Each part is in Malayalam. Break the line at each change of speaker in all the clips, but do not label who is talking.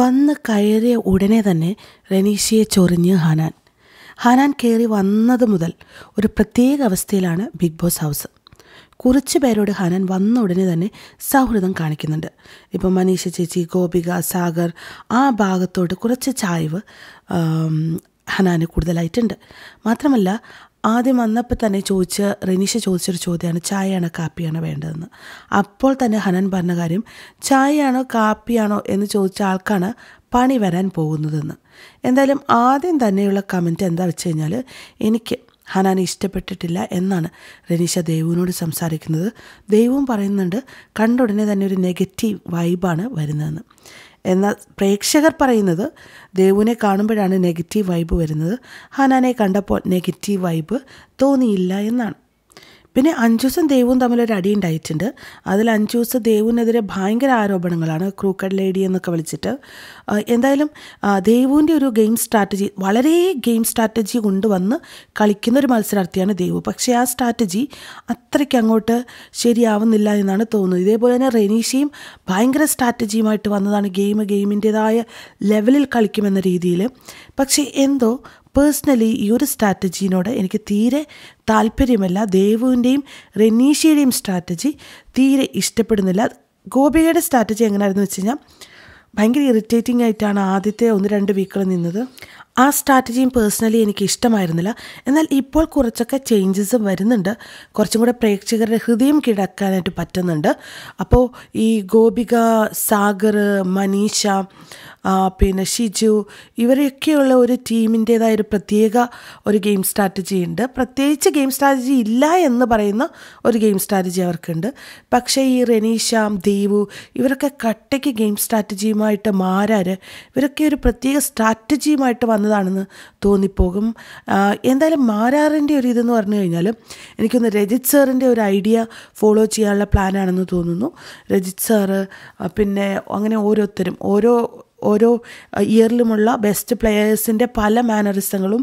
വന്ന് കയറിയ ഉടനെ തന്നെ റനീഷയെ ചൊറിഞ്ഞ് ഹനാൻ ഹനാൻ കയറി വന്നത് മുതൽ ഒരു പ്രത്യേക അവസ്ഥയിലാണ് ബിഗ് ബോസ് ഹൗസ് കുറച്ച് പേരോട് ഹനാൻ വന്ന ഉടനെ തന്നെ സൗഹൃദം കാണിക്കുന്നുണ്ട് ഇപ്പം മനീഷ ചേച്ചി ഗോപിക സാഗർ ആ ഭാഗത്തോട്ട് കുറച്ച് ചായ്വ് ഹനാന് കൂടുതലായിട്ടുണ്ട് മാത്രമല്ല ആദ്യം വന്നപ്പോൾ തന്നെ ചോദിച്ച റെനീഷ ചോദിച്ചൊരു ചോദ്യമാണ് ചായയാണോ കാപ്പിയാണോ വേണ്ടതെന്ന് അപ്പോൾ തന്നെ ഹനൻ പറഞ്ഞ കാര്യം ചായയാണോ കാപ്പിയാണോ എന്ന് ചോദിച്ച ആൾക്കാണ് പണി വരാൻ പോകുന്നതെന്ന് എന്തായാലും ആദ്യം തന്നെയുള്ള കമൻറ്റ് എന്താ വെച്ച് കഴിഞ്ഞാൽ എനിക്ക് ഹനാൻ ഇഷ്ടപ്പെട്ടിട്ടില്ല എന്നാണ് രനീഷ ദൈവനോട് സംസാരിക്കുന്നത് ദൈവവും പറയുന്നുണ്ട് കണ്ടുടനെ തന്നെ ഒരു നെഗറ്റീവ് വൈബാണ് വരുന്നതെന്ന് എന്നാൽ പ്രേക്ഷകർ പറയുന്നത് ദേവുവിനെ കാണുമ്പോഴാണ് നെഗറ്റീവ് വൈബ് വരുന്നത് ഹനാനെ കണ്ടപ്പോൾ നെഗറ്റീവ് വൈബ് തോന്നിയില്ല എന്നാണ് പിന്നെ ദിവസം ദേവും തമ്മിൽ ഒരു അടി ഉണ്ടായിട്ടുണ്ട് അതിൽ ദിവസം ദേവിനെതിരെ ഭയങ്കര ആരോപണങ്ങളാണ് ക്രൂക്കഡ് ലേഡി എന്നൊക്കെ വിളിച്ചിട്ട് എന്തായാലും ദേവുവിൻ്റെ ഒരു ഗെയിം സ്ട്രാറ്റജി വളരെ ഗെയിം സ്ട്രാറ്റജി കൊണ്ടുവന്ന് കളിക്കുന്ന ഒരു മത്സരാർത്ഥിയാണ് ദേവു പക്ഷേ ആ സ്ട്രാറ്റജി അത്രയ്ക്ക് അങ്ങോട്ട് ശരിയാവുന്നില്ല എന്നാണ് തോന്നുന്നത് ഇതേപോലെ തന്നെ റെനീഷയും ഭയങ്കര സ്ട്രാറ്റജിയുമായിട്ട് വന്നതാണ് ഗെയിം ഗെയിമിൻ്റേതായ ലെവലിൽ കളിക്കുമെന്ന രീതിയിൽ പക്ഷേ എന്തോ പേഴ്സണലി ഈ ഒരു സ്ട്രാറ്റജീനോട് എനിക്ക് തീരെ താല്പര്യമല്ല ദേവുവിൻ്റെയും റെനീഷയുടെയും സ്ട്രാറ്റജി തീരെ ഇഷ്ടപ്പെടുന്നില്ല ഗോപികയുടെ സ്ട്രാറ്റജി എങ്ങനെയായിരുന്നു വെച്ച് കഴിഞ്ഞാൽ ഭയങ്കര ഇറിറ്റേറ്റിംഗ് ആയിട്ടാണ് ആദ്യത്തെ ഒന്ന് രണ്ട് വീക്കുകൾ നിന്നത് ആ സ്ട്രാറ്റജിയും പേഴ്സണലി എനിക്ക് ഇഷ്ടമായിരുന്നില്ല എന്നാൽ ഇപ്പോൾ കുറച്ചൊക്കെ ചേഞ്ചസ് വരുന്നുണ്ട് കുറച്ചും കൂടെ പ്രേക്ഷകരുടെ ഹൃദയം കിടക്കാനായിട്ട് പറ്റുന്നുണ്ട് അപ്പോൾ ഈ ഗോപിക സാഗർ മനീഷ പിന്നെ ഷിജു ഇവരെയൊക്കെയുള്ള ഒരു ടീമിൻ്റേതായ ഒരു പ്രത്യേക ഒരു ഗെയിം സ്ട്രാറ്റജി ഉണ്ട് പ്രത്യേകിച്ച് ഗെയിം സ്ട്രാറ്റജി ഇല്ല എന്ന് പറയുന്ന ഒരു ഗെയിം സ്ട്രാറ്റജി അവർക്കുണ്ട് പക്ഷേ ഈ റെനീഷ ദേവു ഇവരൊക്കെ കട്ടയ്ക്ക് ഗെയിം സ്ട്രാറ്റജിയുമായിട്ട് മാറാറ് ഇവരൊക്കെ ഒരു പ്രത്യേക സ്ട്രാറ്റജിയുമായിട്ട് വന്ന് ചെയ്യാവുന്നതാണെന്ന് തോന്നിപ്പോകും എന്തായാലും മാരാറിൻ്റെ ഒരു ഇതെന്ന് പറഞ്ഞു കഴിഞ്ഞാൽ എനിക്കൊന്ന് രജിത് സാറിൻ്റെ ഒരു ഐഡിയ ഫോളോ ചെയ്യാനുള്ള പ്ലാനാണെന്ന് തോന്നുന്നു രജിത് സാറ് പിന്നെ അങ്ങനെ ഓരോരുത്തരും ഓരോ ഓരോ ഇയറിലുമുള്ള ബെസ്റ്റ് പ്ലെയേഴ്സിൻ്റെ പല മാനറിസങ്ങളും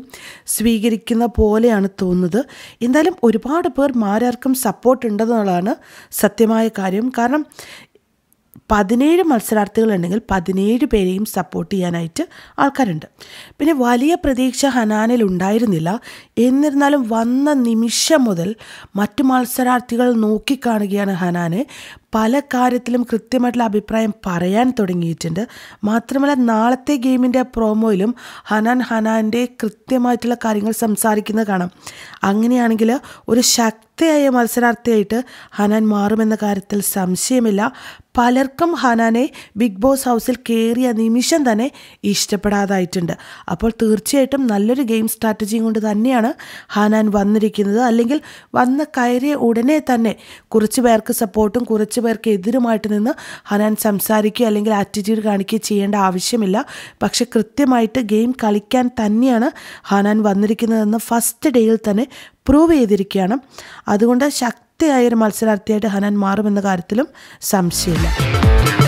സ്വീകരിക്കുന്ന പോലെയാണ് തോന്നുന്നത് എന്തായാലും ഒരുപാട് പേർ മാരാർക്കും സപ്പോർട്ട് ഉണ്ടെന്നുള്ളതാണ് സത്യമായ കാര്യം കാരണം പതിനേഴ് ഉണ്ടെങ്കിൽ പതിനേഴ് പേരെയും സപ്പോർട്ട് ചെയ്യാനായിട്ട് ആൾക്കാരുണ്ട് പിന്നെ വലിയ പ്രതീക്ഷ ഹനാനിൽ ഉണ്ടായിരുന്നില്ല എന്നിരുന്നാലും വന്ന നിമിഷം മുതൽ മറ്റു മത്സരാർത്ഥികൾ നോക്കിക്കാണുകയാണ് ഹനാനെ പല കാര്യത്തിലും കൃത്യമായിട്ടുള്ള അഭിപ്രായം പറയാൻ തുടങ്ങിയിട്ടുണ്ട് മാത്രമല്ല നാളത്തെ ഗെയിമിൻ്റെ പ്രൊമോയിലും ഹനാൻ ഹനാൻ്റെ കൃത്യമായിട്ടുള്ള കാര്യങ്ങൾ സംസാരിക്കുന്നത് കാണാം അങ്ങനെയാണെങ്കിൽ ഒരു ശക്തിയായ മത്സരാർത്ഥിയായിട്ട് ഹനാൻ മാറുമെന്ന കാര്യത്തിൽ സംശയമില്ല പലർക്കും ഹനാനെ ബിഗ് ബോസ് ഹൗസിൽ കയറിയ നിമിഷം തന്നെ ഇഷ്ടപ്പെടാതായിട്ടുണ്ട് അപ്പോൾ തീർച്ചയായിട്ടും നല്ലൊരു ഗെയിം സ്ട്രാറ്റജിയും കൊണ്ട് തന്നെയാണ് ഹനാൻ വന്നിരിക്കുന്നത് അല്ലെങ്കിൽ വന്ന് കയറിയ ഉടനെ തന്നെ കുറച്ച് പേർക്ക് സപ്പോർട്ടും കുറച്ച് പേർക്ക് എതിരുമായിട്ട് നിന്ന് ഹനാൻ സംസാരിക്കുകയോ അല്ലെങ്കിൽ ആറ്റിറ്റ്യൂഡ് കാണിക്കുകയോ ചെയ്യേണ്ട ആവശ്യമില്ല പക്ഷെ കൃത്യമായിട്ട് ഗെയിം കളിക്കാൻ തന്നെയാണ് ഹനാൻ വന്നിരിക്കുന്നതെന്ന് ഫസ്റ്റ് ഡേയിൽ തന്നെ പ്രൂവ് ചെയ്തിരിക്കുകയാണ് അതുകൊണ്ട് ശക്തിയായ ഒരു മത്സരാർത്ഥിയായിട്ട് ഹനാൻ മാറുമെന്ന കാര്യത്തിലും സംശയമില്ല